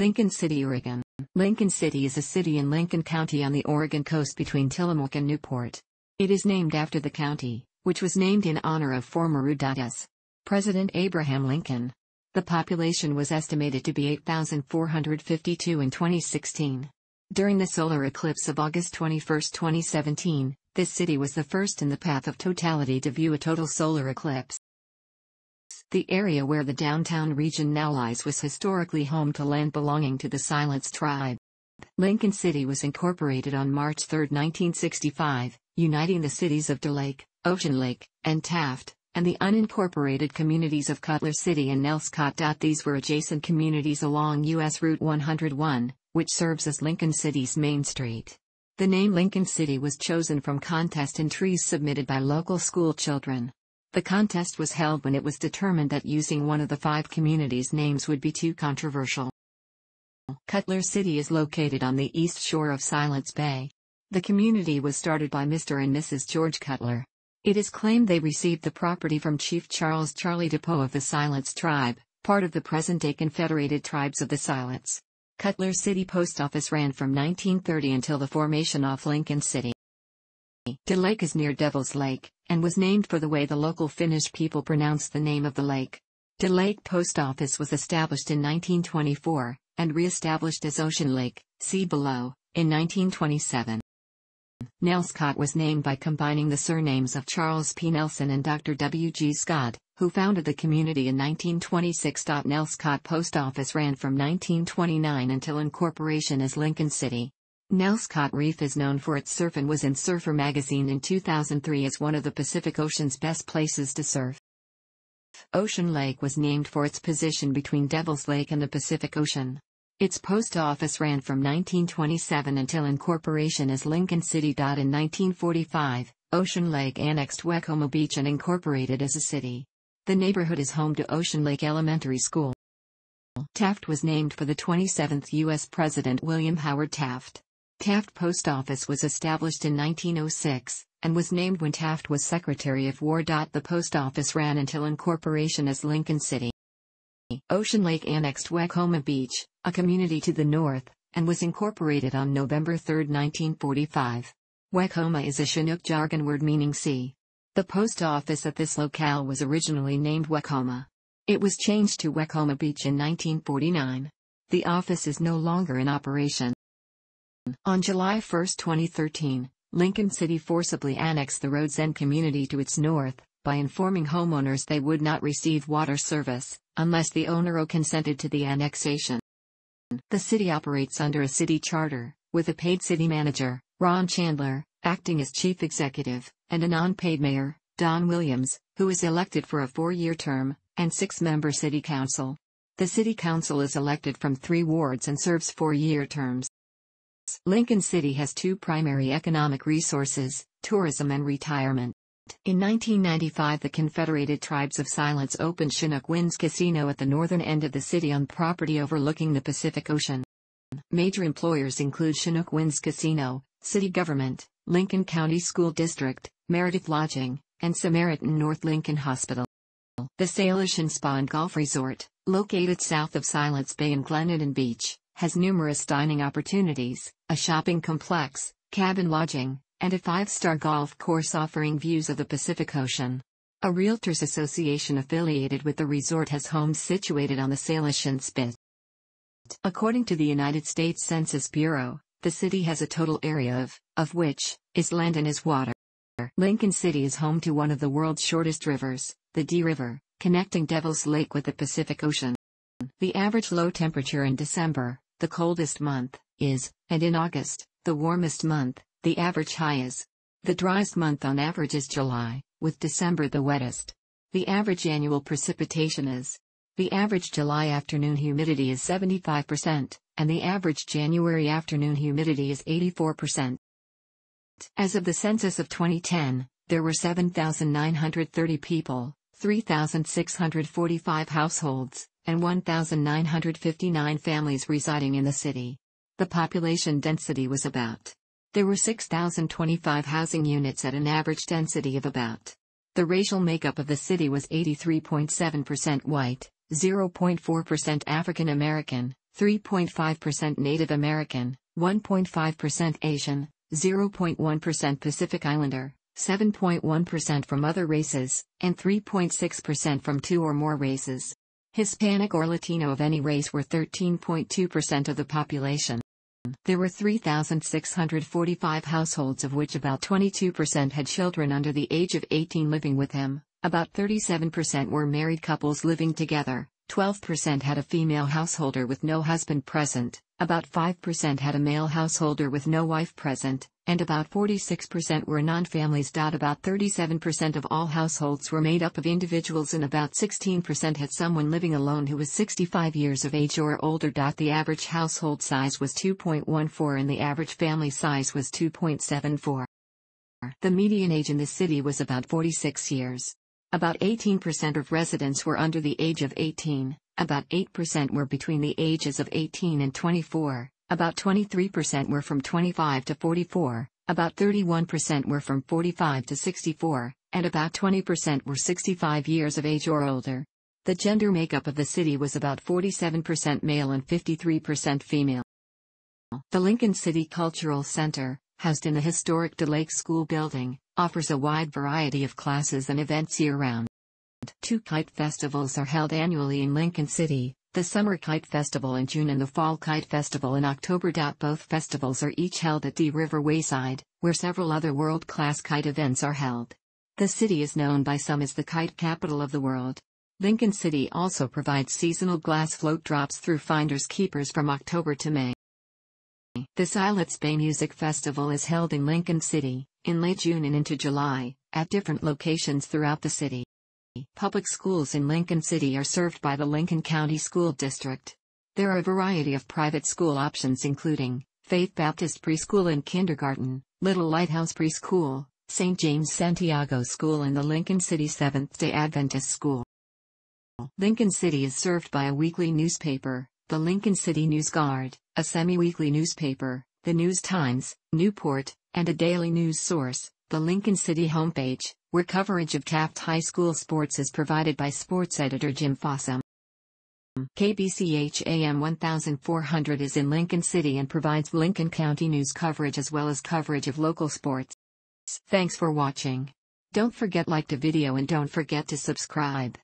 Lincoln City, Oregon. Lincoln City is a city in Lincoln County on the Oregon coast between Tillamook and Newport. It is named after the county, which was named in honor of former U.S. President Abraham Lincoln. The population was estimated to be 8,452 in 2016. During the solar eclipse of August 21, 2017, this city was the first in the path of totality to view a total solar eclipse. The area where the downtown region now lies was historically home to land belonging to the Silence tribe. Lincoln City was incorporated on March 3, 1965, uniting the cities of DeLake, Ocean Lake, and Taft, and the unincorporated communities of Cutler City and Nelscott. These were adjacent communities along U.S. Route 101, which serves as Lincoln City's main street. The name Lincoln City was chosen from contest entries submitted by local school children. The contest was held when it was determined that using one of the five communities' names would be too controversial. Cutler City is located on the east shore of Silence Bay. The community was started by Mr. and Mrs. George Cutler. It is claimed they received the property from Chief Charles Charlie Depoe of the Silence Tribe, part of the present-day Confederated Tribes of the Silence. Cutler City Post Office ran from 1930 until the formation of Lincoln City. The lake is near Devil's Lake, and was named for the way the local Finnish people pronounced the name of the lake. De Lake Post Office was established in 1924, and re-established as Ocean Lake, see below, in 1927. Nelscott was named by combining the surnames of Charles P. Nelson and Dr. W. G. Scott, who founded the community in 1926. Nelscott Post Office ran from 1929 until incorporation as Lincoln City. Nelscott Reef is known for its surf and was in Surfer magazine in 2003 as one of the Pacific Ocean's best places to surf. Ocean Lake was named for its position between Devil's Lake and the Pacific Ocean. Its post office ran from 1927 until incorporation as Lincoln City. In 1945, Ocean Lake annexed Wekoma Beach and incorporated as a city. The neighborhood is home to Ocean Lake Elementary School. Taft was named for the 27th U.S. President William Howard Taft. Taft Post Office was established in 1906 and was named when Taft was Secretary of War. The post office ran until incorporation as Lincoln City. Ocean Lake annexed Wacoma Beach, a community to the north, and was incorporated on November 3, 1945. Wacoma is a Chinook jargon word meaning sea. The post office at this locale was originally named Wacoma. It was changed to Wacoma Beach in 1949. The office is no longer in operation. On July 1, 2013, Lincoln City forcibly annexed the Rhodes End community to its north by informing homeowners they would not receive water service unless the owner consented to the annexation. The city operates under a city charter, with a paid city manager, Ron Chandler, acting as chief executive, and a non-paid mayor, Don Williams, who is elected for a four-year term, and six-member city council. The city council is elected from three wards and serves four-year terms. Lincoln City has two primary economic resources, tourism and retirement. In 1995 the Confederated Tribes of Silence opened Chinook Winds Casino at the northern end of the city on property overlooking the Pacific Ocean. Major employers include Chinook Winds Casino, City Government, Lincoln County School District, Meredith Lodging, and Samaritan North Lincoln Hospital. The Salish and Spa and Golf Resort, located south of Silence Bay in Glenadon Beach, has numerous dining opportunities, a shopping complex, cabin lodging, and a five-star golf course offering views of the Pacific Ocean. A Realtors Association affiliated with the resort has homes situated on the Salishan Spit. According to the United States Census Bureau, the city has a total area of, of which, is land and is water. Lincoln City is home to one of the world's shortest rivers, the Dee River, connecting Devil's Lake with the Pacific Ocean. The average low temperature in December, the coldest month, is, and in August, the warmest month, the average high is. The driest month on average is July, with December the wettest. The average annual precipitation is. The average July afternoon humidity is 75%, and the average January afternoon humidity is 84%. As of the census of 2010, there were 7,930 people, 3,645 households, and 1,959 families residing in the city the population density was about. There were 6,025 housing units at an average density of about. The racial makeup of the city was 83.7% white, 0.4% African American, 3.5% Native American, 1.5% Asian, 0.1% Pacific Islander, 7.1% from other races, and 3.6% from two or more races. Hispanic or Latino of any race were 13.2% of the population. There were 3,645 households of which about 22% had children under the age of 18 living with him, about 37% were married couples living together, 12% had a female householder with no husband present, about 5% had a male householder with no wife present, and about 46% were non-families. About 37% of all households were made up of individuals and about 16% had someone living alone who was 65 years of age or older. The average household size was 2.14 and the average family size was 2.74. The median age in the city was about 46 years. About 18% of residents were under the age of 18, about 8% were between the ages of 18 and 24, about 23% were from 25 to 44, about 31% were from 45 to 64, and about 20% were 65 years of age or older. The gender makeup of the city was about 47% male and 53% female. The Lincoln City Cultural Center, housed in the historic DeLake School building, offers a wide variety of classes and events year-round. Two kite festivals are held annually in Lincoln City, the Summer Kite Festival in June and the Fall Kite Festival in October. Both festivals are each held at the River Wayside, where several other world class kite events are held. The city is known by some as the kite capital of the world. Lincoln City also provides seasonal glass float drops through Finders Keepers from October to May. The Islets Bay Music Festival is held in Lincoln City, in late June and into July, at different locations throughout the city. Public schools in Lincoln City are served by the Lincoln County School District. There are a variety of private school options including Faith Baptist Preschool and Kindergarten, Little Lighthouse Preschool, St. James Santiago School and the Lincoln City Seventh-day Adventist School. Lincoln City is served by a weekly newspaper, the Lincoln City NewsGuard, a semi-weekly newspaper, the News Times, Newport, and a daily news source, the Lincoln City homepage where coverage of Taft High School sports is provided by sports editor Jim Fossum. KBCH AM 1400 is in Lincoln City and provides Lincoln County news coverage as well as coverage of local sports. Thanks for watching. Don't forget like the video and don't forget to subscribe.